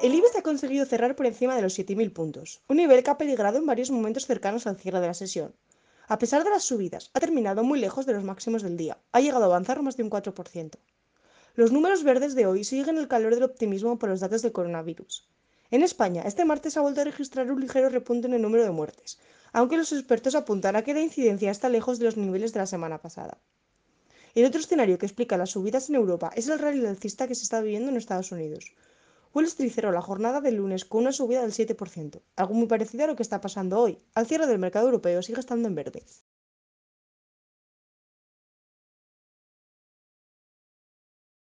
El IBEX ha conseguido cerrar por encima de los 7.000 puntos, un nivel que ha peligrado en varios momentos cercanos al cierre de la sesión. A pesar de las subidas, ha terminado muy lejos de los máximos del día, ha llegado a avanzar más de un 4%. Los números verdes de hoy siguen el calor del optimismo por los datos del coronavirus. En España, este martes ha vuelto a registrar un ligero repunte en el número de muertes, aunque los expertos apuntan a que la incidencia está lejos de los niveles de la semana pasada. El otro escenario que explica las subidas en Europa es el rally alcista que se está viviendo en Estados Unidos, Wall Street la jornada del lunes con una subida del 7%, algo muy parecido a lo que está pasando hoy. Al cierre del mercado europeo sigue estando en verde.